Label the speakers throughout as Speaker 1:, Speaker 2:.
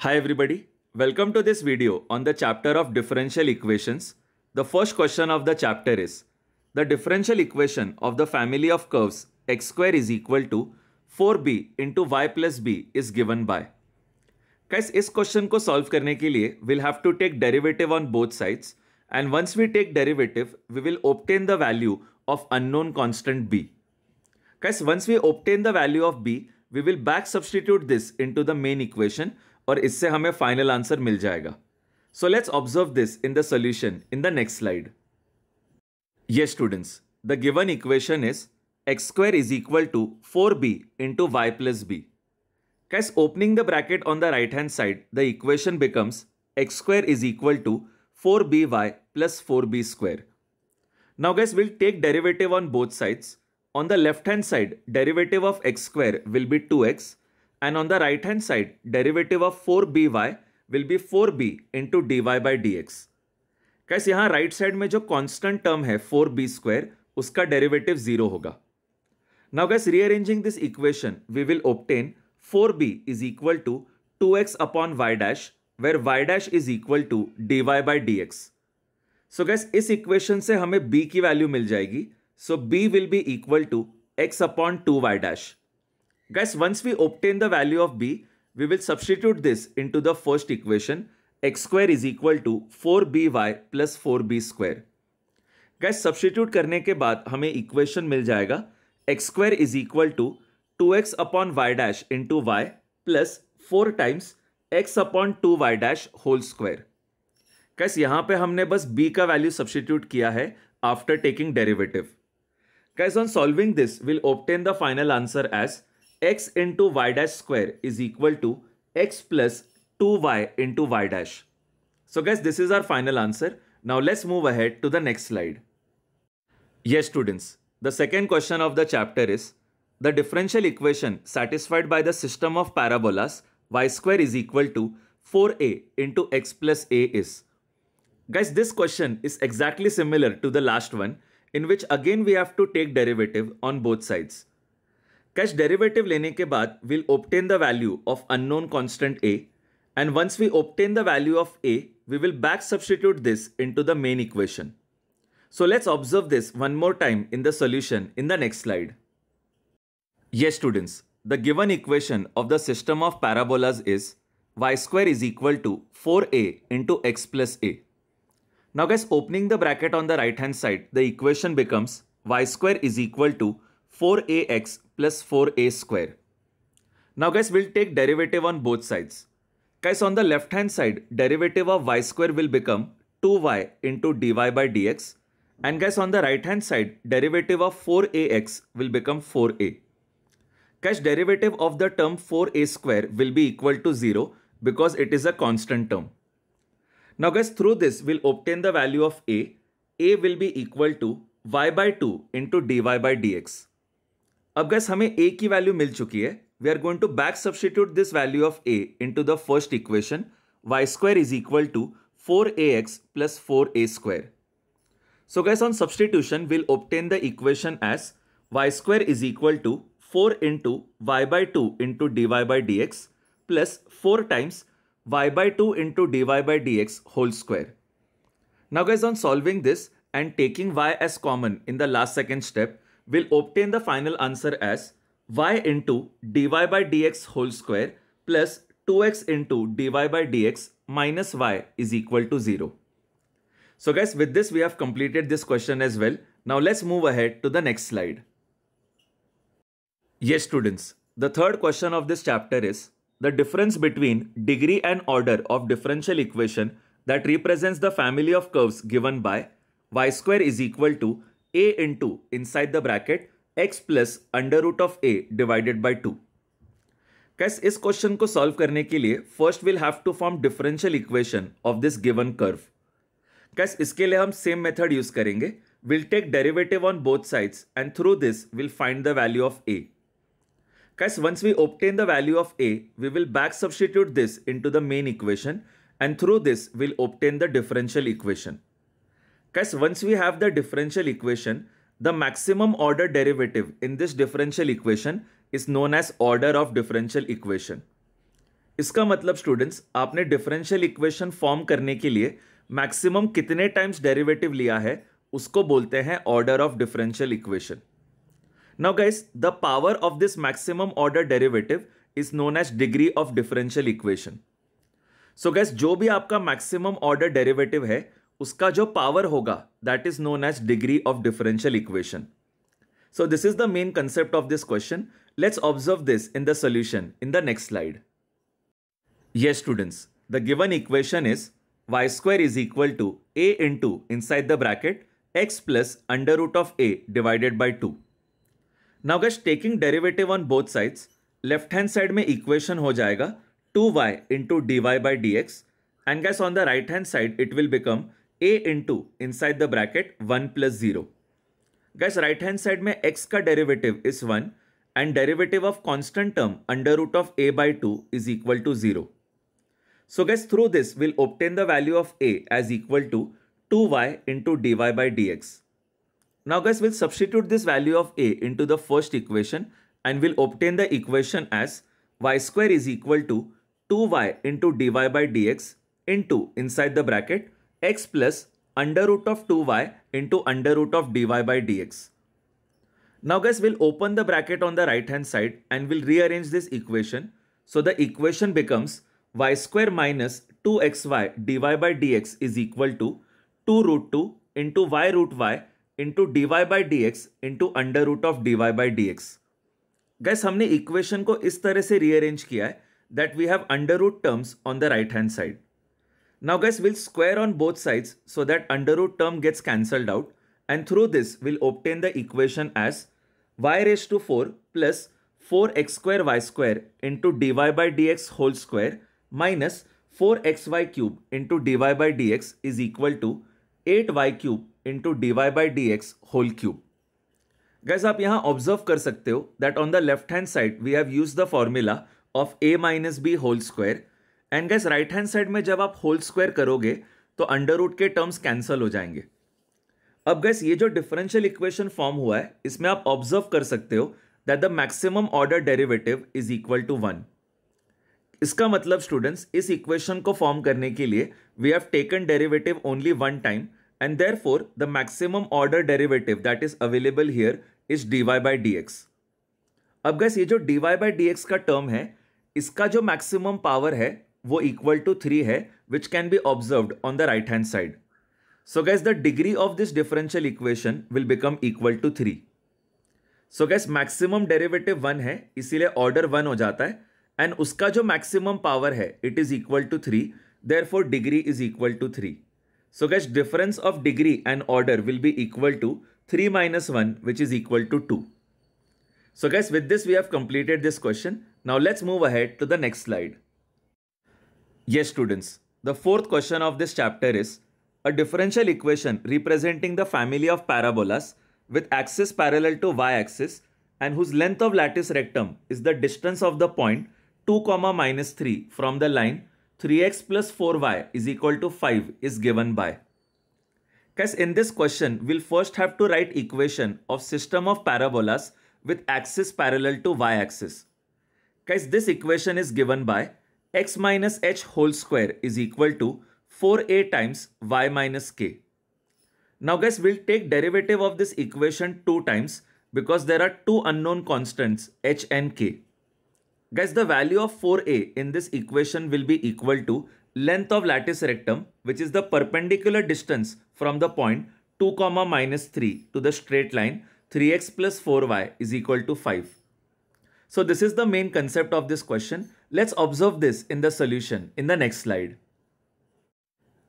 Speaker 1: Hi everybody, welcome to this video on the chapter of differential equations. The first question of the chapter is, the differential equation of the family of curves x square is equal to 4b into y plus b is given by. Guys, this question को solve. करने के लिए we'll have to take derivative on both sides and once we take derivative, we will obtain the value of unknown constant b. Guys, once we obtain the value of b, we will back substitute this into the main equation और इससे हमें final answer मिल जाएगा so let's observe this in the solution in the next slide ये students the given equation is x square is equal to four b into y plus b guys opening the bracket on the right hand side the equation becomes x square is equal to four b y plus four b square now guys will take derivative on both sides on the left hand side derivative of x square will be two x and on the right hand side derivative of 4by will be 4b into dy by dx कैसे यहाँ right side में जो constant term है four b square उसका derivative zero होगा now guys rearranging this equation we will obtain four b is equal to two x upon y dash where y dash is equal to d y by d x so guys इस equation से हमें b की value मिल जाएगी so b will be equal to x upon two y dash Guys, once we obtain the value of b, we will substitute this into the first equation. x square is equal to 4by plus 4b square. Guys substitute करने के बाद हमें equation मिल जाएगा x square is equal to two x upon y dash into y plus four times x upon two y dash whole square guys यहाँ पे हमने बस बी का वैल्यू सब्सटीट्यूट किया है after taking derivative guys on solving this will obtain the final answer as x into y dash square is equal to x plus 2y into y dash. So guys, this is our final answer. Now let's move ahead to the next slide. Yes, students. The second question of the chapter is, the differential equation satisfied by the system of parabolas y square is equal to 4a into x plus a is. Guys, this question is exactly similar to the last one in which again we have to take derivative on both sides. Cash derivative lene ke we'll obtain the value of unknown constant A. And once we obtain the value of A, we will back substitute this into the main equation. So let's observe this one more time in the solution in the next slide. Yes students, the given equation of the system of parabolas is y square is equal to 4a into x plus a. Now guys, opening the bracket on the right hand side, the equation becomes y square is equal to 4ax plus 4a square. Now guys, we'll take derivative on both sides. Guys, on the left hand side, derivative of y square will become 2y into dy by dx. And guys, on the right hand side, derivative of 4ax will become 4a. Guys, derivative of the term 4a square will be equal to 0 because it is a constant term. Now guys, through this, we'll obtain the value of a. a will be equal to y by 2 into dy by dx. अब guys हमें a की value मिल चुकी है we are going to back substitute this value of a in the first equation y square is equal to four a x plus four a square so guys on substitution will obtain the equation as y square is equal to four into y by two into d y by d x plus four times y by two into d y by d x whole square now guys on solving this and taking y as common in the last second step will obtain the final answer as y into dy by dx whole square plus 2x into dy by dx minus y is equal to 0. So guys, with this we have completed this question as well. Now let's move ahead to the next slide. Yes students, the third question of this chapter is the difference between degree and order of differential equation that represents the family of curves given by y square is equal to a into inside the bracket x plus under root of a divided by two guys इस question को solve करने के लिए first will have to form differential equation of this given curve guys इसके लिए हम same method use करेंगे will take derivative on both sides and through this will find the value of a guys once we obtain the value of a we will back substitute this into the main equation and through this will obtain the differential equation guys once we have the differential equation the maximum order derivative in this differential equation is known as order of differential equation इसका मतलब students आपने differential equation form करने के लिए maximum कितने times derivative लिया है उसको बोलते हैं order of differential equation now guys the power of this maximum order derivative is known as degree of differential equation so guys जो भी आपका मैक्सिमम ऑर्डर डेरिवेटिव है उसका जो पावर होगा that is known as degree of differential equation so this is the main concept of this question let's observe this in the solution in the next slide ये students the given equation is y square is equal to a into inside the bracket x plus under root of a divided by two now guys taking derivative on both sides left hand side में equation हो जाएगा two y into d y by d x and guys on the right hand side it will become a into inside the bracket 1 plus 0. Guess right hand side x का derivative is 1 and derivative of constant term under root of a by 2 is equal to 0. So guess through this we'll obtain the value of a as equal to 2y into dy by dx. Now guys, we'll substitute this value of a into the first equation and we'll obtain the equation as y square is equal to 2y into dy by dx into inside the bracket x plus under root of 2y into under root of dy by dx. Now guys, we'll open the bracket on the right hand side and we'll rearrange this equation. So the equation becomes y square minus 2xy dy by dx is equal to 2 root 2 into y root y into dy by dx into under root of dy by dx. Guys, हमने equation को इस तरह से rearrange किया है that we have under root terms on the right hand side. Now guys, we'll square on both sides so that under root term gets cancelled out and through this we'll obtain the equation as y raised to 4 plus 4x square y square into dy by dx whole square minus 4xy cube into dy by dx is equal to 8y cube into dy by dx whole cube. Guys, आप यहाँ observe कर सकते हो that on the left hand side we have use the a minus b whole square. And guys right hand side में जब आप whole square करोगे तो अंडर रूट के टर्म्स कैंसिल हो जाएंगे अब गैस ये जो डिफरेंशियल इक्वेशन फॉर्म हुआ है इसमें आप ऑब्जर्व कर सकते हो that the maximum order derivative is equal to one इसका मतलब स्टूडेंट्स इस इक्वेशन को फॉर्म करने के लिए we have taken derivative only one time and therefore the maximum order derivative that is available here is d y by d x अब guys ये जो d y by d x का term है इसका जो maximum power है वो equal to three है which can be observed on the right hand side so guys the degree of this differential equation will become equal to three so guys maximum derivative one है इसीलिए order one हो जाता है and उसका जो maximum power है it is equal to three therefore degree is equal to three so guys difference of degree and order will be equal to three minus one which is equal to two So guys, with this we have completed this question. Now let's move ahead to the next slide. Yes, students. The fourth question of this chapter is a differential equation representing the family of parabolas with axis parallel to y-axis and whose length of lattice rectum is the distance of the point 2 comma minus 3 from the line 3x plus 4y is equal to 5 is given by. Guys, in this question, we'll first have to write equation of system of parabolas with axis parallel to y-axis. Guys, this equation is given by x minus h whole square is equal to 4a times y minus k. Now guys, we'll take derivative of this equation two times because there are two unknown constants h and k. Guys, the value of 4a in this equation will be equal to length of lattice rectum, which is the perpendicular distance from the point 2 comma minus 3 to the straight line 3x plus 4y is equal to 5. So this is the main concept of this question Let's observe this in the solution in the next slide.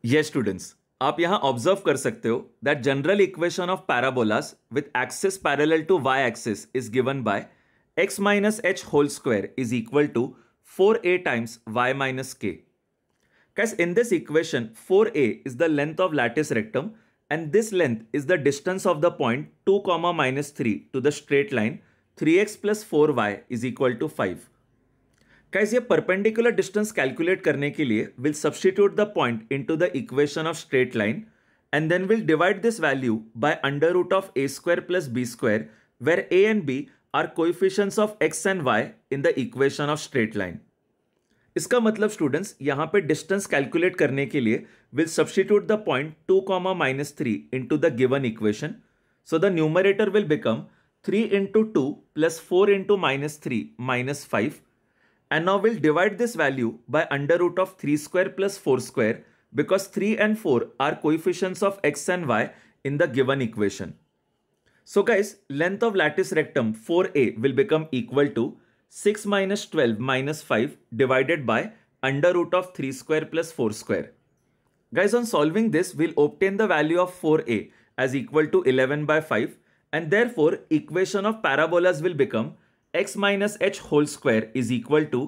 Speaker 1: Yes students, आप यहाँ observe कर सकते हो that general equation of parabolas with axis parallel to y axis is given by x minus h whole square is equal to four a times y minus k guys in this equation four a is the length of latus rectum and this length is the distance of the point two comma minus three to the straight line three x plus four y is equal to five guys ये perpendicular distance calculate करने के लिए will substitute the point into the equation of straight line and then will divide this value by under root of a square plus b square where a and b are coefficients of x and y in the equation of straight line इसका मतलब students यहाँ पे distance calculate करने के लिए will substitute the point two comma minus three to the given equation so the numerator will become three into two plus four into minus three minus five And now we'll divide this value by under root of 3 square plus 4 square because 3 and 4 are coefficients of x and y in the given equation. So guys, length of lattice rectum 4a will become equal to 6 minus 12 minus 5 divided by under root of 3 square plus 4 square. Guys, on solving this, we'll obtain the value of 4a as equal to 11 by 5 and therefore equation of parabolas will become x minus h whole square is equal to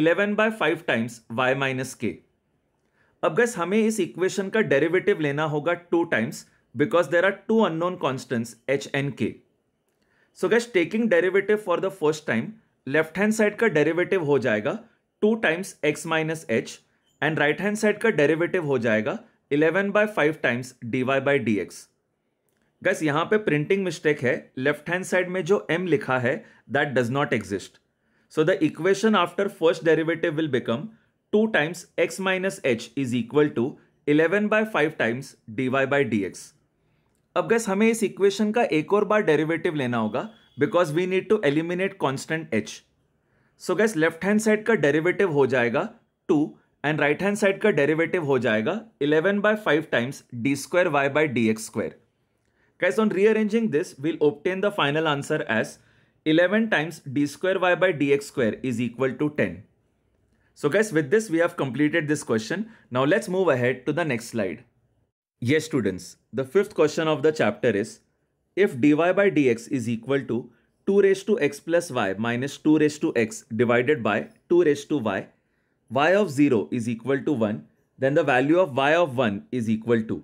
Speaker 1: 11 by 5 times y minus k. अब guys हमें इस equation का derivative लेना होगा two times because there are two unknown constants h and k so guys taking derivative for the first time left hand side का derivative हो जाएगा two times x minus h and right hand side का derivative हो जाएगा eleven by five times d y by d x guys यहाँ पे printing mistake है left hand side में जो एम लिखा है that does not exist so the equation after first derivative will become two times x minus h is equal to eleven by five times d y by d x अब guys हमें इस equation का एक और बार derivative लेना होगा because we need to eliminate constant h so guys left hand side का derivative हो जाएगा two and right hand side का डेरिवेटिव हो जाएगा eleven by five times d square y by d x square Guys, on rearranging this, we'll obtain the final answer as 11 times d square y by dx square is equal to 10. So guys, with this, we have completed this question. Now let's move ahead to the next slide. Yes, students, the fifth question of the chapter is, if dy by dx is equal to 2 raised to x plus y minus 2 raised to x divided by 2 raised to y, y of 0 is equal to 1, then the value of y of 1 is equal to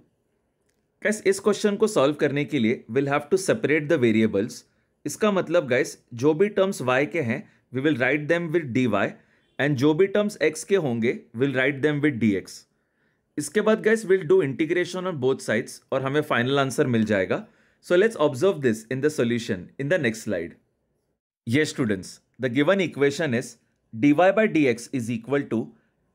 Speaker 1: guys इस question को solve करने के लिए will have to separate the variables इसका मतलब guys जो भी terms y के हैं we will write them with d y and जो भी टर्म्स एक्स के होंगे will write them with d x इसके बाद guys will do integration on both sides और हमें फाइनल आंसर मिल जाएगा so let's observe this in the solution in the next slide ये students the given equation is d y by d x is equal to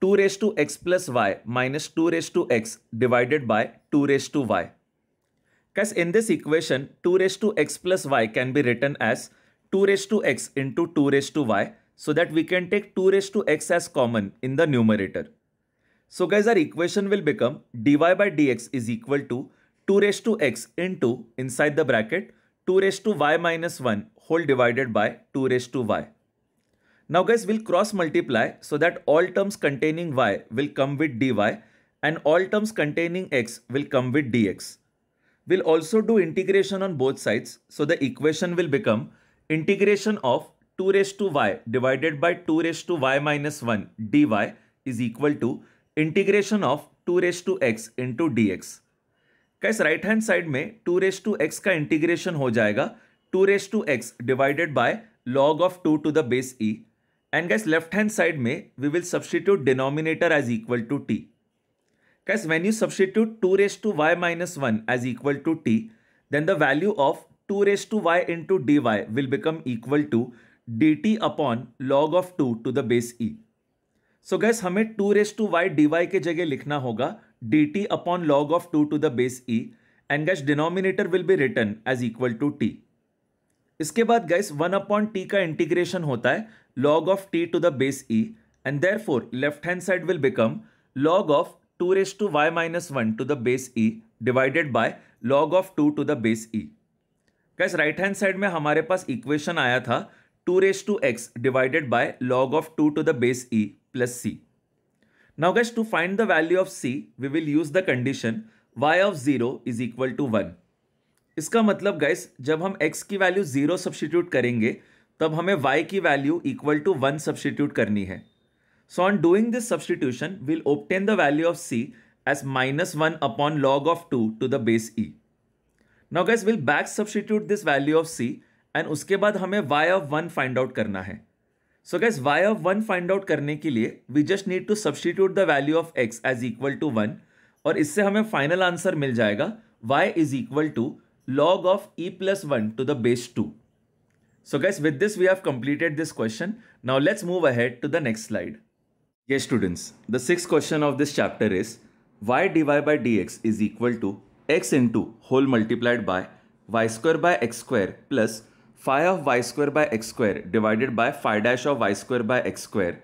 Speaker 1: two raise to x plus y minus two raise to x divided by two raise to y Guys, in this equation, 2 raised to x plus y can be written as 2 raised to x into 2 raised to y so that we can take 2 raised to x as common in the numerator. So guys, our equation will become dy by dx is equal to 2 raised to x into inside the bracket 2 raised to y minus 1 whole divided by 2 raised to y. Now guys, we'll cross multiply so that all terms containing y will come with dy and all terms containing x will come with dx we'll also do integration on both sides. So the equation will become integration of 2 raised to y divided by 2 raised to y minus 1 dy is equal to integration of 2 raised to x into dx. Guys, right hand side mein 2 raised to x ka integration ho jayega. 2 raised to x divided by log of 2 to the base e. And guys, left hand side mein we will substitute denominator as equal to t. Guys, when you substitute 2 raised to y minus 1 as equal to t, then the value of 2 raised to y into dy will become equal to dt upon log of 2 to the base e. So so guys हमें two raise to y d y के जगह लिखना होगा d t upon log of two to the base e and guys denominator will be written as equal to t इसके बाद guys one upon t का integration होता है log of t to the base e and therefore left hand side will become log of two raise to y minus one to the base e divided by log of two to the base e guys right hand side में हमारे पास equation आया था two raise to x divided by log of two to the base e plus c now guys to find the value of c we will use the condition y of zero is equal to one इसका मतलब gas जब हम x की value zero substitute करेंगे तब हमें y की value equal to one substitute करनी है So on doing this substitution, we'll obtain the value of c as minus 1 upon log of 2 to the base e. Now guys, we'll back substitute this value of c and uske baad hume y of 1 find out karna hai. So guys, y of 1 find out karne ke liye, we just need to substitute the value of x as equal to 1 aur isse hume final answer mil jayega, y is equal to log of e plus 1 to the base 2. So guys, with this we have completed this question. Now let's move ahead to the next slide. Yes students, the sixth question of this chapter is y dy by dx is equal to x into whole multiplied by y square by x square plus phi of y square by x square divided by phi dash of y square by x square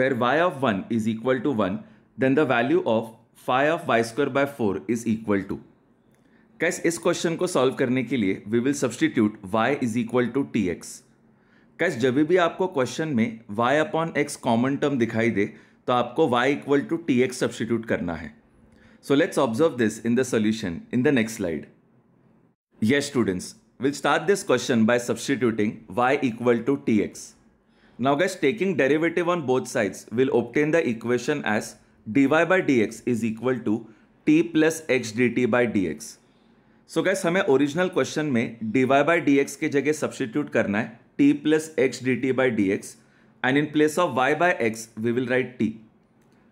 Speaker 1: where y of 1 is equal to 1 then the value of phi of y square by 4 is equal to कैस इस question को solve करने के लिए we will substitute y is equal to t x cause जब भी आपको question में y upon x common term दिखाई दे तो आपको y equal to t x substitute करना है so let's observe this in the solution in the next slide ये students will start this question by substituting y equal to t x now guys taking derivative on both sides will obtain the equation as d y by d x is equal to t plus x d t by d x so guys हमें original question में dy y by d x के जगह substitute करना है t plus x dt by dx and in place of y by x we will write t.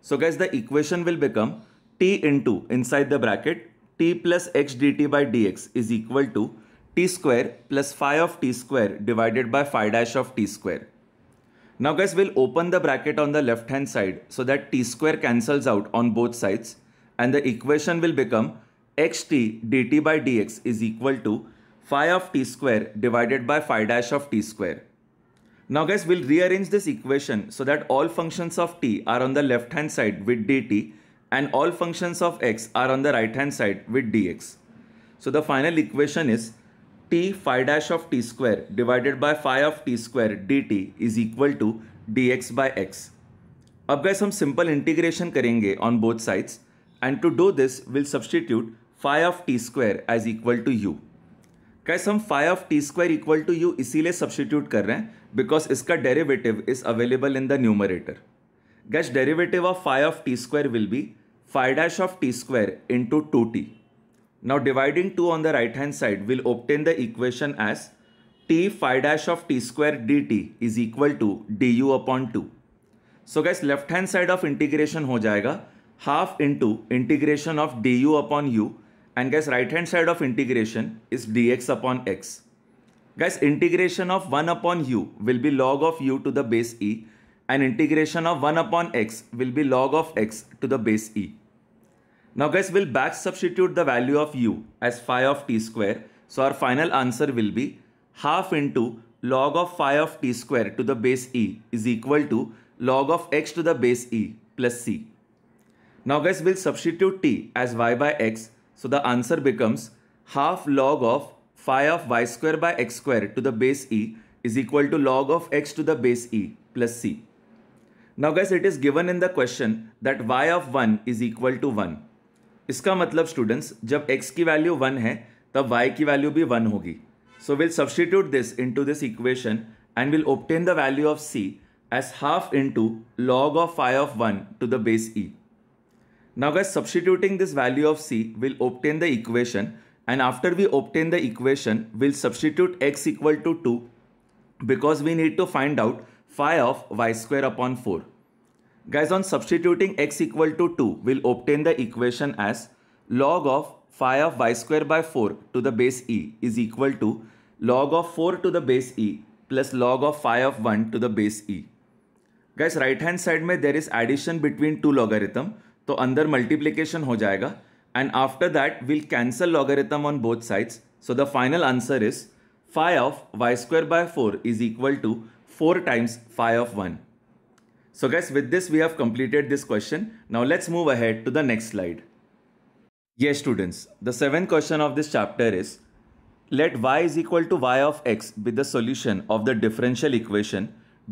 Speaker 1: So guys the equation will become t into inside the bracket t plus x dt by dx is equal to t square plus phi of t square divided by phi dash of t square. Now guys we'll open the bracket on the left hand side so that t square cancels out on both sides and the equation will become xt dt by dx is equal to phi of t square divided by phi dash of t square. Now guys, we'll rearrange this equation so that all functions of t are on the left hand side with dt and all functions of x are on the right hand side with dx. So the final equation is t phi dash of t square divided by phi of t square dt is equal to dx by x. some simple integration simple on both sides, and to do this, we'll substitute phi of t square as equal to u. कैसे हम five of t square equal to u इसीलिए substitute कर रहे हैं because इसका derivative is available in the numerator guys derivative of five of t square will be five dash of t square into two t now dividing two on the right hand side will obtain the equation as t five dash of t square d t is equal to d u upon two so guys left hand side of integration हो जाएगा half into integration of d u upon u And guys, right hand side of integration is dx upon x. Guys, integration of 1 upon u will be log of u to the base e and integration of 1 upon x will be log of x to the base e. Now guys, we'll back substitute the value of u as phi of t square. So our final answer will be half into log of phi of t square to the base e is equal to log of x to the base e plus c. Now guys, we'll substitute t as y by x so the answer becomes half log of phi of y square by x square to the base e is equal to log of x to the base e plus c. Now guys it is given in the question that y of 1 is equal to 1. इसका मतलब students जब x की value 1 है तब y की value भी 1 होगी we'll substitute this into this equation and we'll obtain the value of c as half into log of phi of 1 to the base e. Now guys, substituting this value of c, we'll obtain the equation. And after we obtain the equation, we'll substitute x equal to 2 because we need to find out phi of y square upon 4. Guys, on substituting x equal to 2, we'll obtain the equation as log of phi of y square by 4 to the base e is equal to log of 4 to the base e plus log of phi of 1 to the base e. Guys, right hand side में there is addition between two logarithm. तो अंदर multiplication हो जाएगा and after that will cancel logarithm on both sides so the final answer is five of y square by four is equal to four times five of one so guys with this we have completed this question now let's move ahead to the next slide ये students the seventh question of this chapter is let y is equal to y of x with the solution of the differential equation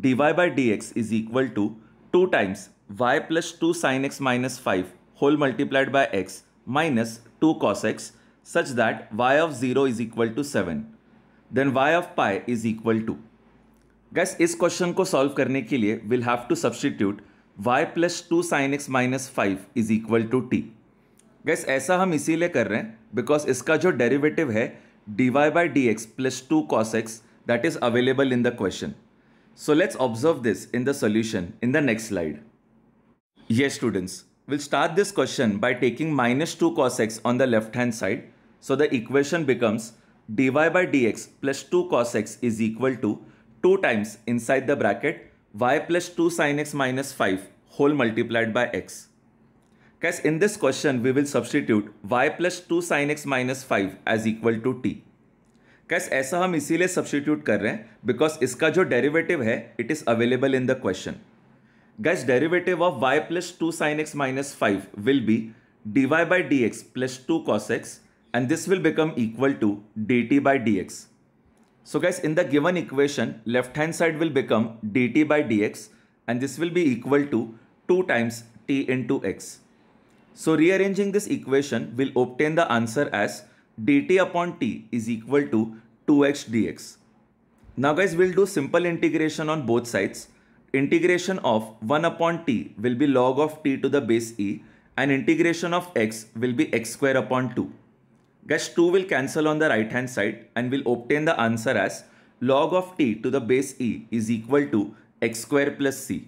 Speaker 1: d y by d x is equal to two times y plus two sine x minus five whole multiplied by x minus two cos x such that y of zero is equal to seven then y of pi is equal to guys इस question को solve करने के लिए will have to substitute y plus two sine x minus five is equal to t guys ऐसा हम इसीलिए कर रहे हैं बिकॉज इसका जो डेरिवेटिव है d y by d x plus two cos x that is available in the question so let's observe this in the solution in the next slide Yes, students. We'll start this question by taking minus 2 cos x on the left hand side. So the equation becomes dy by dx plus 2 cos x is equal to 2 times inside the bracket y plus 2 sin x minus 5 whole multiplied by x. Guys, in this question, we will substitute y plus 2 sin x minus 5 as equal to t. Because, ऐसा हम इसीलिए substitute कर रहे हैं because इसका जो derivative है it is available in the question. Guys, derivative of y plus 2 sine x minus 5 will be dy by dx plus 2 cos x and this will become equal to dt by dx. So guys, in the given equation, left hand side will become dt by dx and this will be equal to 2 times t into x. So rearranging this equation will obtain the answer as dt upon t is equal to 2x dx. Now guys, we'll do simple integration on both sides integration of 1 upon t will be log of t to the base e and integration of x will be x square upon 2. Guys, 2 will cancel on the right hand side and will obtain the answer as log of t to the base e is equal to x square plus c.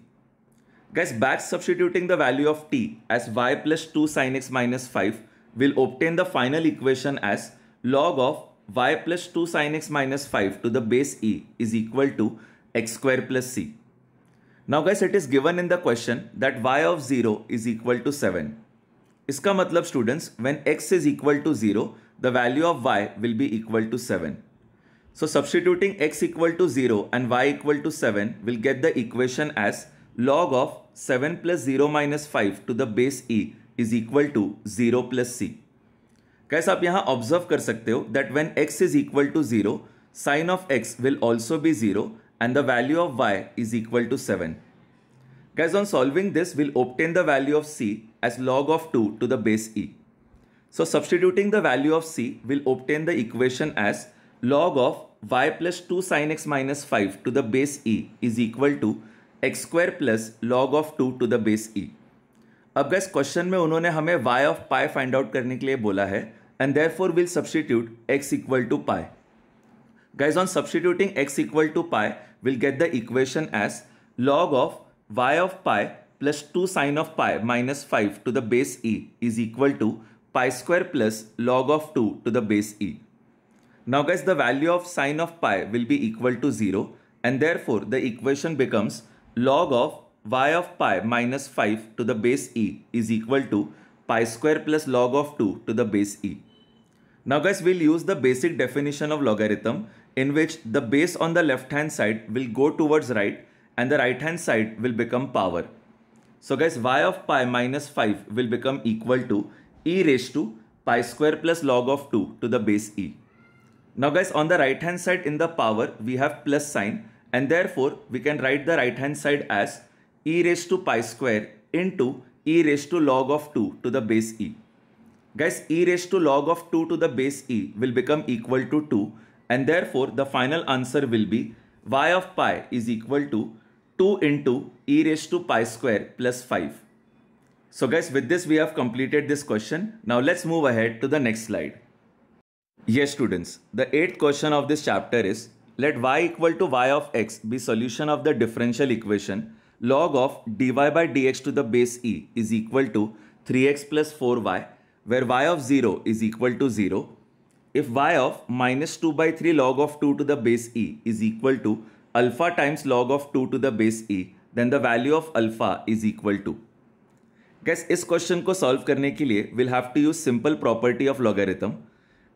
Speaker 1: Guys, back substituting the value of t as y plus 2 sin x minus 5 will obtain the final equation as log of y plus 2 sin x minus 5 to the base e is equal to x square plus c. Now, guys, it is given in the question that y of zero is equal to seven. Seven इसका students, when x is equal to zero, the value of y will be equal to seven. So substituting x equal to 0 and y equal to 7 will get the equation as log of 7 plus 0 minus 5 to the base e is equal to 0 plus c. Guys, you यहाँ observe कर that when x is equal to 0, sine of x will also be 0 and the value of y is equal to 7. Guys, on solving this, we'll obtain the value of c as log of 2 to the base e. So substituting the value of c, we'll obtain the equation as log of y plus 2 sine x minus 5 to the base e is equal to x square plus log of 2 to the base e. Now, guys, question में उन्होंने हमें y of pi find out करने के लिए बोला है And therefore, we'll substitute x equal to pi. Guys, on substituting x equal to pi we'll get the equation as log of y of pi plus 2 sine of pi minus 5 to the base e is equal to pi square plus log of 2 to the base e. Now guys the value of sine of pi will be equal to 0 and therefore the equation becomes log of y of pi minus 5 to the base e is equal to pi square plus log of 2 to the base e. Now guys we'll use the basic definition of logarithm in which the base on the left hand side will go towards right and the right hand side will become power. So guys, y of pi minus 5 will become equal to e raised to pi square plus log of 2 to the base e. Now guys, on the right hand side in the power, we have plus sign and therefore we can write the right hand side as e raised to pi square into e raised to log of 2 to the base e. Guys, e raised to log of 2 to the base e will become equal to 2 and therefore the final answer will be y of pi is equal to 2 into e raised to pi square plus 5. So guys with this we have completed this question. Now let's move ahead to the next slide. Yes students, the 8th question of this chapter is let y equal to y of x be solution of the differential equation log of dy by dx to the base e is equal to 3x plus 4y where y of 0 is equal to 0 if y of minus 2 by 3 log of 2 to the base e is equal to alpha times log of 2 to the base e, then the value of alpha is equal to. Guys, इस question को solve करने के लिए we'll have to use simple property of logarithm.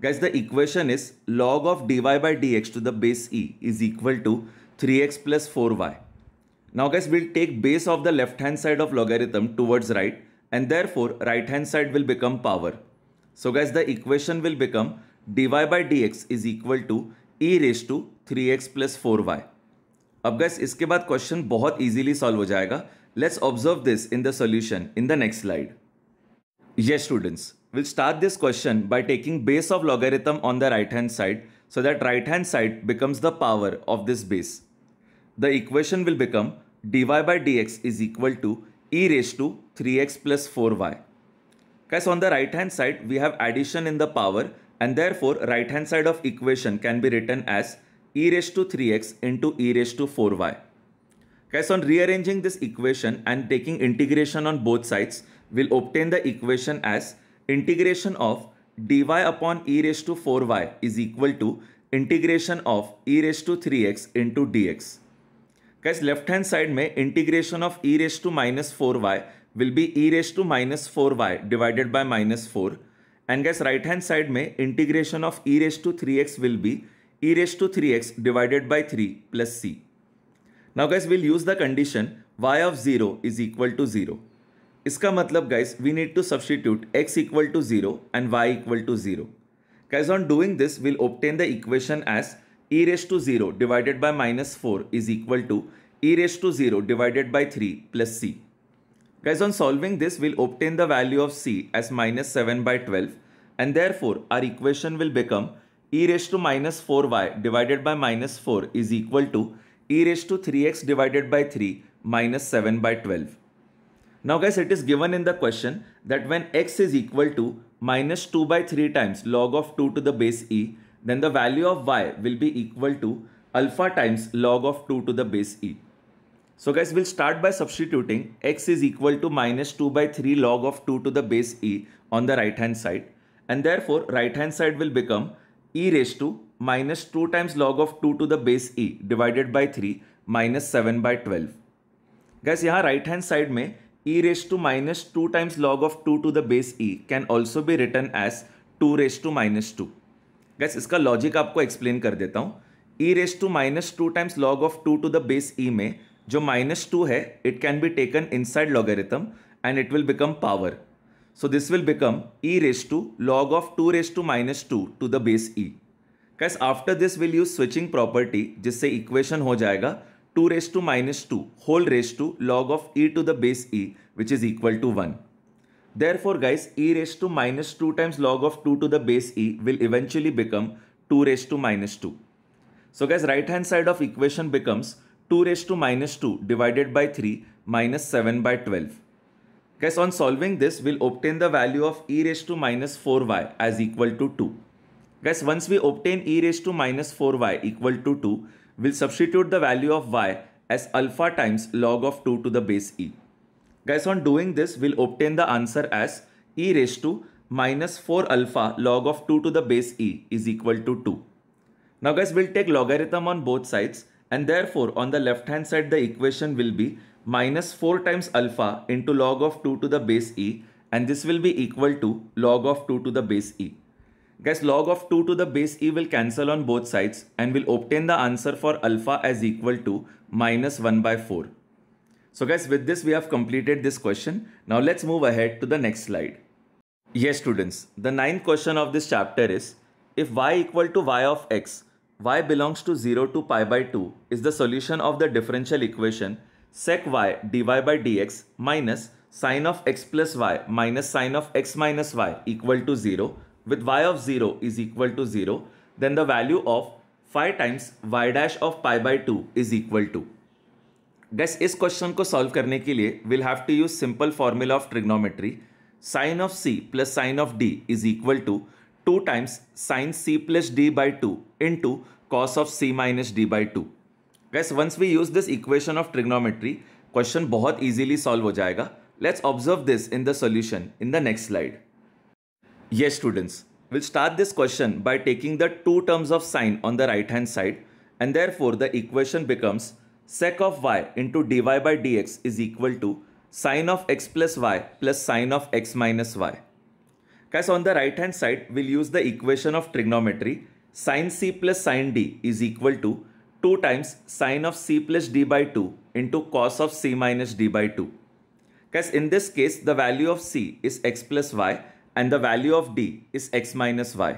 Speaker 1: guys the equation is log of dy by dx to the base e is equal to 3x plus 4y now guys we'll take base of the left hand side of logarithm towards right and therefore right hand side will become power so guys the equation will become dy by dx is equal to e raise to three x plus four y अब guys इसके बाद question बहुत easily solve हो जाएगा let's observe this in the solution in the next slide Yes students, we'll start this question by taking base of logarithm on the right hand side so that right hand side becomes the power of this base. The equation will become dy by dx is equal to e raised to 3x plus 4y. Guys on the right hand side we have addition in the power and therefore, right hand side of equation can be written as e raised to 3x into e raised to 4y. Guys, on rearranging this equation and taking integration on both sides, we'll obtain the equation as integration of dy upon e raised to 4y is equal to integration of e raised to 3x into dx. X left-hand side side integration of e raised to minus 4y will be e raised to minus 4y divided by minus 4. And guys, right hand side may integration of e raised to 3x will be e raised to 3x divided by 3 plus c. Now guys, we'll use the condition y of 0 is equal to 0. इसका मतलब guys, we need to substitute x equal to 0 and y equal to 0. Guys, on doing this, we'll obtain the equation as e raised to 0 divided by minus 4 is equal to e raised to 0 divided by 3 plus c. Guys, on solving this, we'll obtain the value of c as minus 7 by 12 and therefore our equation will become e raised to minus 4y divided by minus 4 is equal to e raised to 3x divided by 3 minus 7 by 12. Now guys, it is given in the question that when x is equal to minus 2 by 3 times log of 2 to the base e, then the value of y will be equal to alpha times log of 2 to the base e. So guys, we'll start by substituting x is equal to minus 2 by 3 log of 2 to the base e on the right hand side. And therefore, right hand side will become e raised to minus 2 times log of 2 to the base e divided by 3 minus 7 by 12. Guys, here right hand side e raised to minus 2 times log of 2 to the base e can also be written as 2 raised to minus 2. Guys, guys इसका logic आपको explain e raised to minus two times log of two to the base e may जो minus two है it can be taken in side logarithm and it will become power so this will become e raise to log of 2 raised to minus 2 to the base e. Guys after this will use switching property जिससे equation हो जाएगा two raise to minus two whole raise to log of e to the base e which is equal to one therefore guys e raise to minus two times log of two to the base e will eventually become two raise to minus two so guys right hand side of equation becomes 2 raised to minus 2 divided by 3 minus 7 by 12. Guys, on solving this, we'll obtain the value of e raised to minus 4y as equal to 2. Guys, once we obtain e raised to minus 4y equal to 2, we'll substitute the value of y as alpha times log of 2 to the base e. Guys, on doing this, we'll obtain the answer as e raised to minus 4 alpha log of 2 to the base e is equal to 2. Now guys, we'll take logarithm on both sides. And therefore, on the left hand side, the equation will be minus 4 times alpha into log of 2 to the base e and this will be equal to log of 2 to the base e. Guys, log of 2 to the base e will cancel on both sides and will obtain the answer for alpha as equal to minus 1 by 4. So guys, with this we have completed this question. Now let's move ahead to the next slide. Yes students, the ninth question of this chapter is, if y equal to y of x, y belongs to 0 to pi by 2 is the solution of the differential equation sec y dy by dx minus sine of x plus y minus sine of x minus y equal to 0 with y of 0 is equal to 0 then the value of 5 times y dash of pi by 2 is equal to guys इस question को solve करने के लिए we'll have to use simple formula of trigonometry. Sine of c plus sine of d is equal to 2 times sine c plus d by 2 into cos of c minus d by 2. Guys, once we use this equation of trigonometry, question बहुत easily solve हो जाएगा. Let's observe this in the solution in the next slide. Yes, students, we'll start this question by taking the two terms of sine on the right hand side and therefore the equation becomes sec of y into dy by dx is equal to sine of x plus y plus sine of x minus y guys on the right hand side we'll use the equation of trigonometry sine c plus sine d is equal to 2 times sine of c plus d by 2 into cos of c minus d by 2 guys in this case the value of c is x plus y and the value of d is x minus y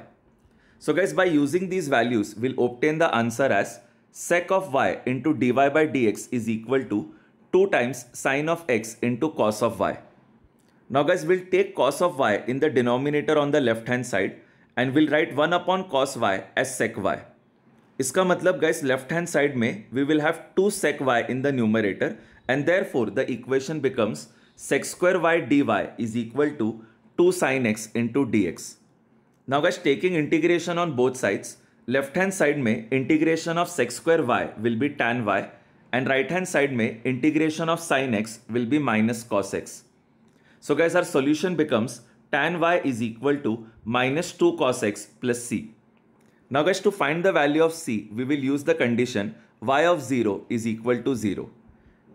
Speaker 1: so guys by using these values we'll obtain the answer as sec of y into dy by dx is equal to 2 times sine of x into cos of y now guys, we'll take cos of y in the denominator on the left hand side and we'll write 1 upon cos y as sec y. Iska matlab guys, left hand side mein, we will have 2 sec y in the numerator and therefore the equation becomes sec square y dy is equal to 2 sin x into dx. Now guys, taking integration on both sides, left hand side mein, integration of sec square y will be tan y and right hand side mein, integration of sin x will be minus cos x. So guys, our solution becomes tan y is equal to minus 2 cos x plus c. Now guys, to find the value of c, we will use the condition y of 0 is equal to 0.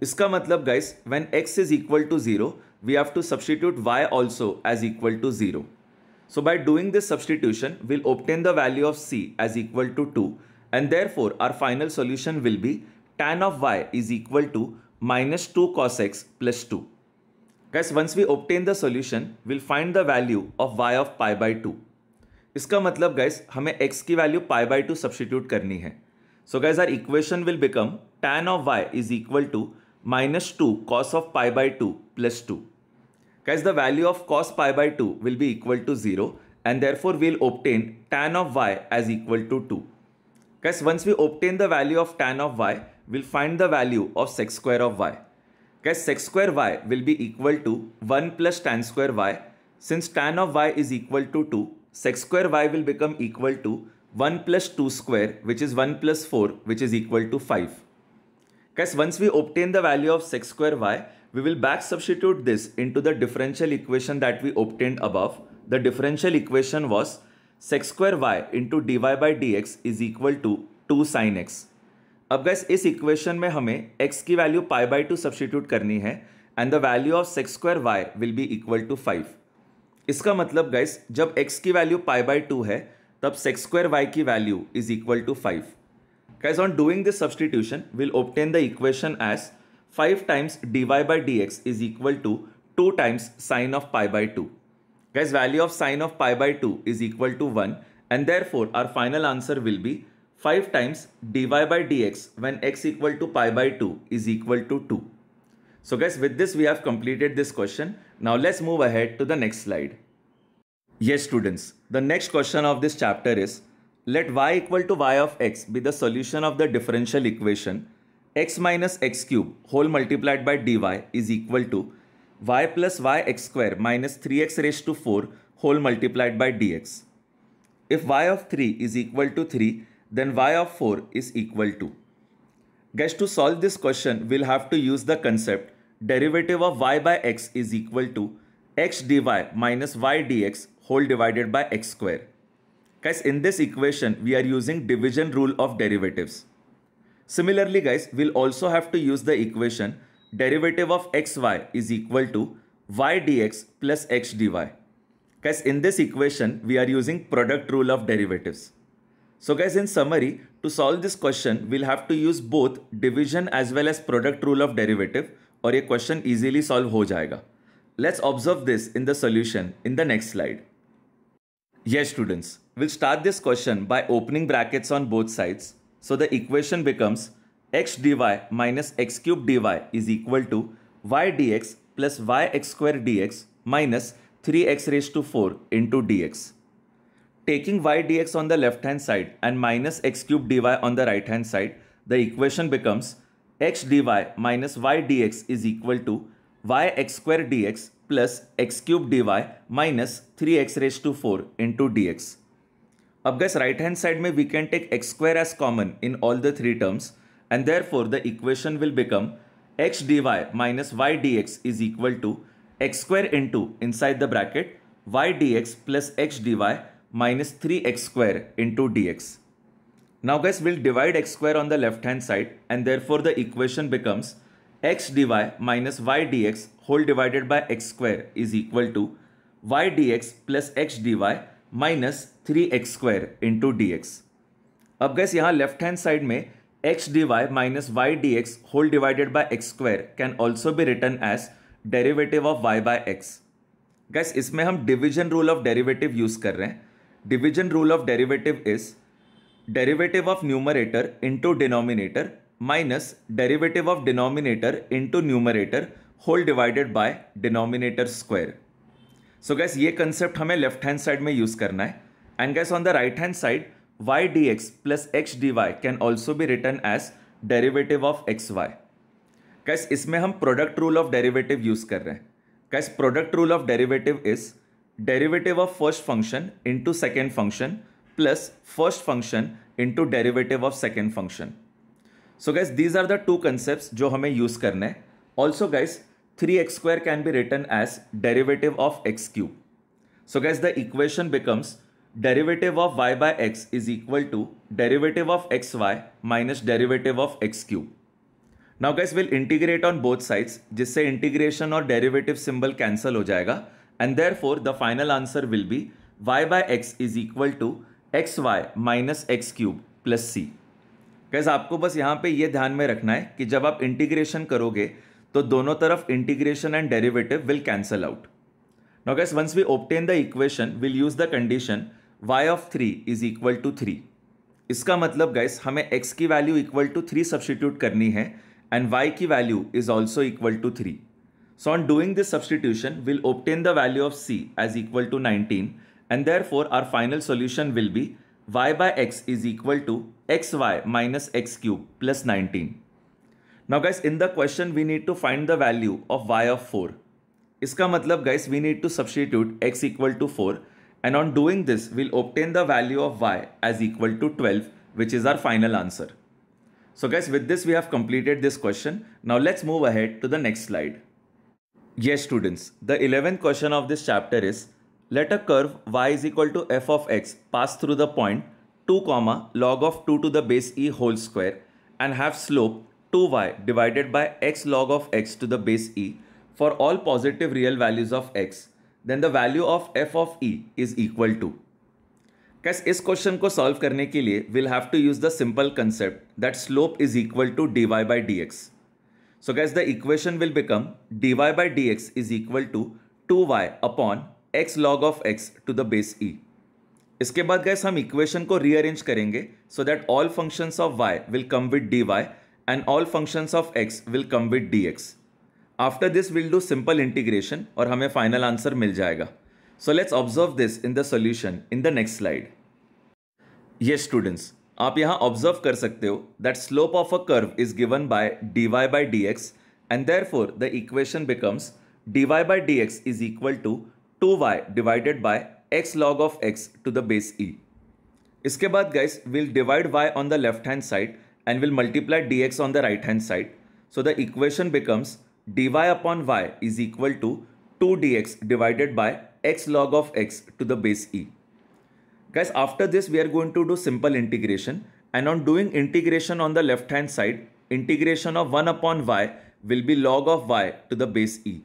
Speaker 1: इसका matlab guys, when x is equal to 0, we have to substitute y also as equal to 0. So by doing this substitution, we'll obtain the value of c as equal to 2 and therefore our final solution will be tan of y is equal to minus 2 cos x plus 2. Guys once we obtain the solution will find the value of y of pi by two इसका मतलब guys हमें x की value pi by two substitute करनी है so guys our equation will become tan of y is equal to minus two cos of pi by two plus two guys the value of cos pi by two will be equal to zero and therefore we'll obtain tan of y as equal to 2. Guys, once we obtain the value of tan of y, we'll find the value of sec square of y guys sec square y will be equal to 1 plus tan square y since tan of y is equal to 2 sec square y will become equal to 1 plus 2 square which is 1 plus 4 which is equal to 5 guys once we obtain the value of sec square y we will back substitute this into the differential equation that we obtained above the differential equation was sec square y into dy by dx is equal to 2 sin x अब guys इस equation में हमें x की value pi by two substitute करनी है and the value of sec square y will be equal to five इसका मतलब gas जब x की वैल्यू पाई बाई टू है तब सेक्स स्क्वायर वाई की value is equal to five guys on doing this substitution will obtain the equation as five times d y by d x is equal to two times sine of pi by two guys value of sine of pi by two is equal to one and therefore our final answer will be 5 times dy by dx when x equal to pi by 2 is equal to 2. So guys with this we have completed this question. Now let's move ahead to the next slide. Yes students, the next question of this chapter is let y equal to y of x be the solution of the differential equation x minus x cube whole multiplied by dy is equal to y plus yx square minus 3x raised to 4 whole multiplied by dx. If y of 3 is equal to 3 then y of 4 is equal to. Guys, to solve this question, we'll have to use the concept derivative of y by x is equal to x dy minus y dx whole divided by x square. Guys, in this equation, we are using division rule of derivatives. Similarly, guys, we'll also have to use the equation derivative of xy is equal to y dx plus x dy. Guys, in this equation, we are using product rule of derivatives. So guys, in summary, to solve this question, we'll have to use both division as well as product rule of derivative or a question easily solve हो जाएगा. Let's observe this in the solution in the next slide. Yes students, we'll start this question by opening brackets on both sides. So the equation becomes x dy minus x cube dy is equal to y dx plus y x square dx minus 3x raised to 4 into dx. Taking y dx on the left hand side and minus x cubed dy on the right hand side, the equation becomes x dy minus y dx is equal to y x square dx plus x cubed dy minus 3x raised to 4 into dx. Now guys right hand side mein we can take x square as common in all the three terms and therefore the equation will become x dy minus y dx is equal to x square into inside the bracket y dx plus x dy minus 3x square into dx. Now guys, we'll divide x square on the left hand side and therefore the equation becomes x dy minus y dx whole divided by x square is equal to y dx plus x dy minus 3x square into dx. Now guys, here left hand side mein x dy minus y dx whole divided by x square can also be written as derivative of y by x. Guys, isme hum division rule of derivative use kar division rule of derivative is derivative of numerator into denominator minus derivative of denominator into numerator whole divided by denominator square so guys ये concept हमें left hand side में use करना है and guys on the right hand side y d x plus x d y can also be written as derivative of x y cause इसमें हम product rule of derivative use कर रहे हैं cause product rule of derivative is derivative of first function into second function plus first function into derivative of second function. So guys, these are the two concepts जो हमें use करने हैं. Also guys, 3x square can be written as derivative of x cube. So guys, the equation becomes derivative of y by x is equal to derivative of xy minus derivative of x cube. Now guys, we'll integrate on both sides, जिससे integration और derivative symbol cancel हो जाएगा. And therefore, the final answer will be y by x is equal to xy minus x cube plus c guys आपको बस यहाँ पे ये ध्यान में रखना है कि जब आप इंटीग्रेशन करोगे तो दोनों तरफ integration and derivative will cancel out no guys once we obtain the equation will use the condition y of three is equal to three इसका मतलब गैस हमें x की value equal to three substitute करनी है and y की value is also equal to three So on doing this substitution, we'll obtain the value of C as equal to 19 and therefore our final solution will be y by x is equal to xy minus x cube plus 19. Now guys, in the question we need to find the value of y of 4. इसका matlab guys, we need to substitute x equal to 4 and on doing this, we'll obtain the value of y as equal to 12 which is our final answer. So guys, with this we have completed this question. Now let's move ahead to the next slide. Yes students, the 11th question of this chapter is, let a curve y is equal to f of x pass through the point 2 comma log of 2 to the base e whole square and have slope 2y divided by x log of x to the base e for all positive real values of x, then the value of f of e is equal to. Because this question को solve. करने के लिए will have to use the simple concept that slope is equal to d y by so guys the equation will become d y become d x is equal to two y upon x log of x to the base e इसके बाद guys हम equation को rearrange करेंगे so that all functions of y will come with d y and all functions of x will come with d x after this will do simple integration और हमें final answer मिल जाएगा so let's observe this in the solution in the next slide yes students आप यहाँ observe कर सकते हो that slope of a curve is given by d y by d x and therefore the equation becomes d y by d x is equal to two y divided by x log of x to the base e इसके बाद guys will divide y on the left hand side and will multiply d x on the right hand side so the equation becomes d y upon y is equal to two d x divided by x log of x to the base e Guys, after this, we are going to do simple integration. And on doing integration on the left hand side, integration of 1 upon y will be log of y to the base e.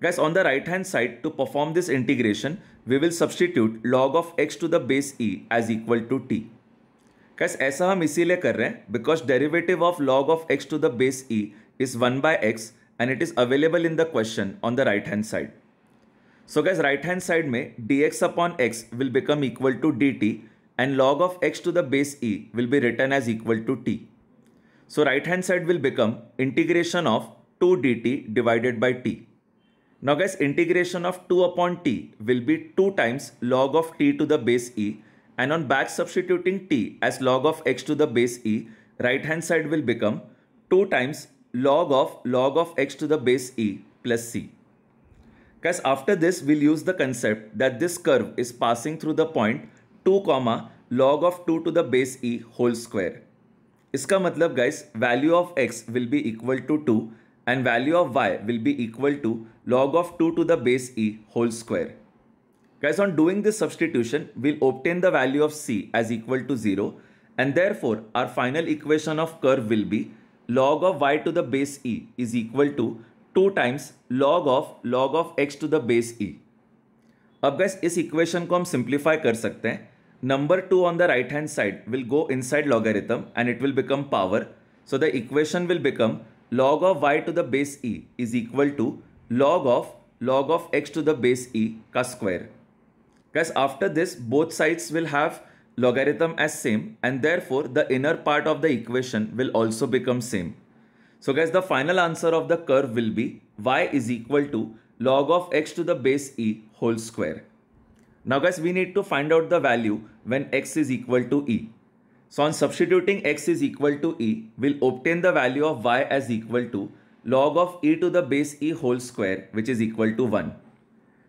Speaker 1: Guys, on the right hand side, to perform this integration, we will substitute log of x to the base e as equal to t. Guys, ऐसा हम इसीलिए कर रहे हैं because derivative of log of x to the base e is one by x and it is available in the question on the right hand so guys, right hand side may dx upon x will become equal to dt and log of x to the base e will be written as equal to t. So right hand side will become integration of 2 dt divided by t. Now guys, integration of 2 upon t will be 2 times log of t to the base e and on back substituting t as log of x to the base e, right hand side will become 2 times log of log of x to the base e plus c. Guys, after this, we'll use the concept that this curve is passing through the point 2 comma log of 2 to the base e whole square. इसका matlab guys, value of x will be equal to two and value of y will be equal to log of 2 to the base e whole square. Guys, on doing this substitution, we'll obtain the value of c as equal to 0 and therefore our final equation of curve will be log of y to the base e is equal to 2 times log of log of x to the base अब guys इस equation को हम simplify कर number 2 on the right hand side will go inside logarithm and it will become power. So the equation will become log of y to the base e is equal to log of log of x to the base e square. Because after this both sides will have logarithm as same and therefore the inner part of the equation will also become same. So guys, the final answer of the curve will be y is equal to log of x to the base e whole square. Now guys, we need to find out the value when x is equal to e. So on substituting x is equal to e, we'll obtain the value of y as equal to log of e to the base e whole square, which is equal to 1.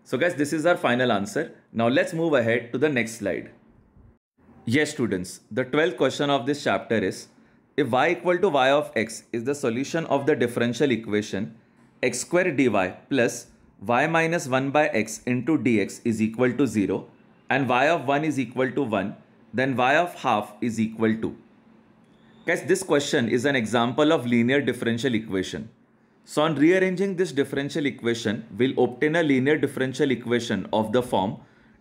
Speaker 1: So guys, this is our final answer. Now let's move ahead to the next slide. Yes students, the 12th question of this chapter is if y equal to y of x is the solution of the differential equation x square dy plus y minus 1 by x into dx is equal to 0 and y of 1 is equal to 1, then y of half is equal to. Guys, this question is an example of linear differential equation. So on rearranging this differential equation, we'll obtain a linear differential equation of the form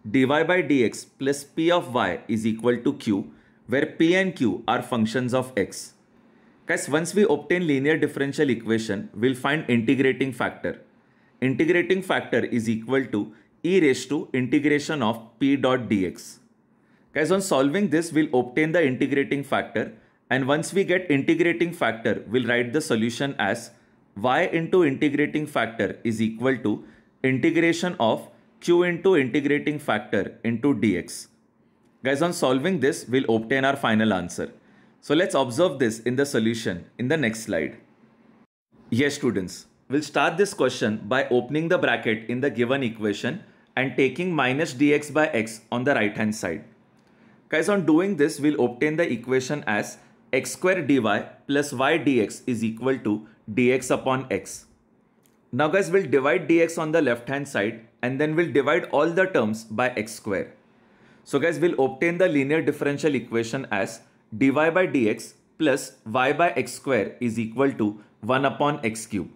Speaker 1: dy by dx plus p of y is equal to q where p and q are functions of x. Guys, once we obtain linear differential equation, we'll find integrating factor. Integrating factor is equal to e raised to integration of p dot dx. Guys, on solving this, we'll obtain the integrating factor. And once we get integrating factor, we'll write the solution as y into integrating factor is equal to integration of q into integrating factor into dx. Guys, on solving this, we'll obtain our final answer. So let's observe this in the solution in the next slide. Yes, students, we'll start this question by opening the bracket in the given equation and taking minus dx by x on the right hand side. Guys, on doing this, we'll obtain the equation as x square dy plus y dx is equal to dx upon x. Now guys, we'll divide dx on the left hand side and then we'll divide all the terms by x square. So guys, we'll obtain the linear differential equation as dy by dx plus y by x square is equal to 1 upon x cube.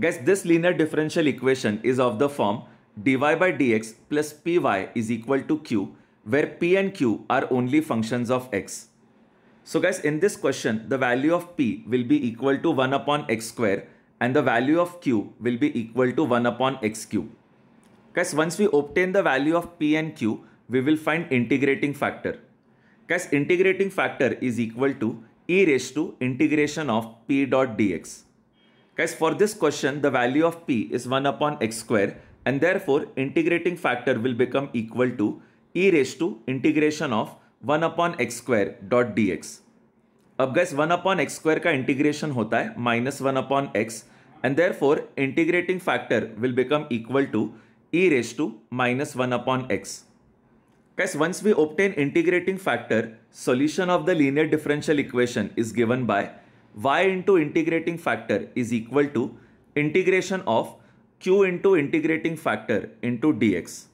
Speaker 1: Guys, this linear differential equation is of the form dy by dx plus py is equal to q, where p and q are only functions of x. So guys, in this question, the value of p will be equal to 1 upon x square and the value of q will be equal to 1 upon x cube. Guys, once we obtain the value of p and q, we will find integrating factor. Guys, integrating factor is equal to e raised to integration of p dot dx. Guys, for this question, the value of p is 1 upon x square and therefore integrating factor will become equal to e raised to integration of 1 upon x square dot dx. Now, guys, one upon x square ka integration hota hai minus one upon x, and therefore integrating factor will become equal to e raised to minus one upon x. Guys, once we obtain integrating factor, solution of the linear differential equation is given by y into integrating factor is equal to integration of q into integrating factor into dx.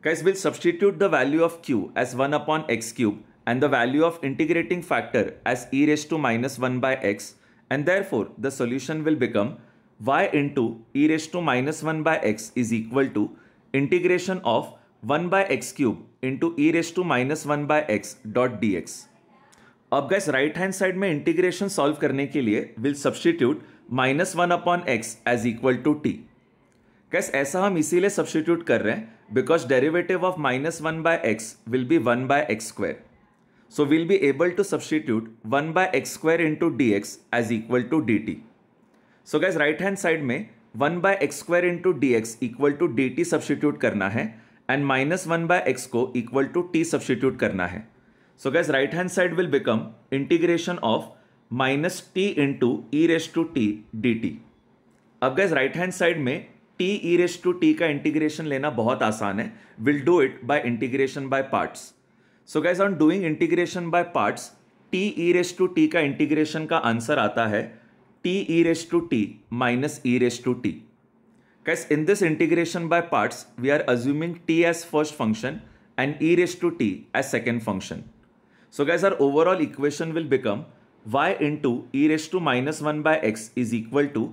Speaker 1: Guys, we'll substitute the value of q as 1 upon x cube and the value of integrating factor as e raised to minus 1 by x and therefore the solution will become y into e raised to minus 1 by x is equal to integration of one by x cube into e raise to minus one by x dot d x अब guys right hand side में integration solve करने के लिए will substitute minus one upon x as equal to t guys ऐसा हम इसीलिए substitute कर रहे हैं because derivative of minus one by x will be one by x square be able to substitute one by x square into d x as equal to d t so guys right hand side में one by x square into d x equal to d t substitute करना है and minus one by x को equal to t substitute करना है so guys right hand side will become integration of minus t into e raise to t d t अब guys right hand side में t e raise to t का integration लेना बहुत आसान है will do it by integration by parts so guys on doing integration by parts t e raise to t का integration का answer आता है t e raise to t minus e raise to t Guys, in this integration by parts, we are assuming t as first function and e raised to t as second function. So guys, our overall equation will become y into e raised to minus 1 by x is equal to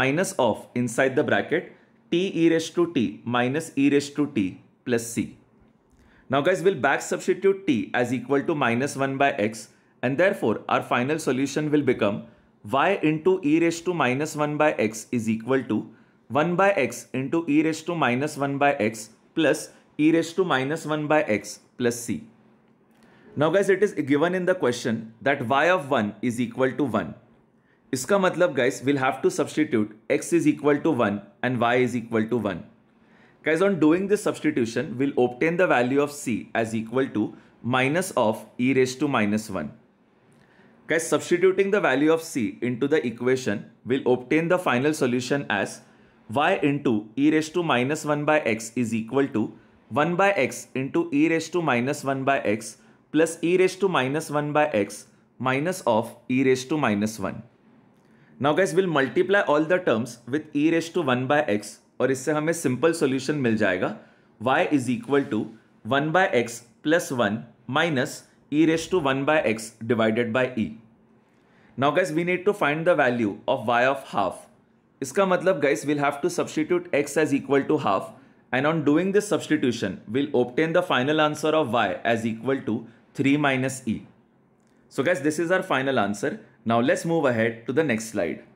Speaker 1: minus of inside the bracket t e raised to t minus e raised to t plus c. Now guys, we'll back substitute t as equal to minus 1 by x and therefore our final solution will become y into e raised to minus 1 by x is equal to 1 by x into e raised to minus 1 by x plus e raised to minus 1 by x plus c. Now guys it is given in the question that y of 1 is equal to 1. इसका matlab guys we'll have to substitute x is equal to 1 and y is equal to 1. Guys on doing this substitution we'll obtain the value of c as equal to minus of e raised to minus 1. Guys substituting the value of c into the equation we'll obtain the final solution as y into e raise to minus one by x is equal to one by x into e raise to minus one by x plus e raise to minus one by x minus of e raise to minus one now guys will multiply all the terms with e raise to one by x और इससे हमें simple solution मिल जाएगा y is equal to one by x plus one minus e raise to one by x divided by e now guys we need to find the value of y of half इसका मतलब guys will have to substitute x as equal to half and on doing this substitution will obtain the final answer of y as equal to three minus e so guys this is our final answer now let's move ahead to the next slide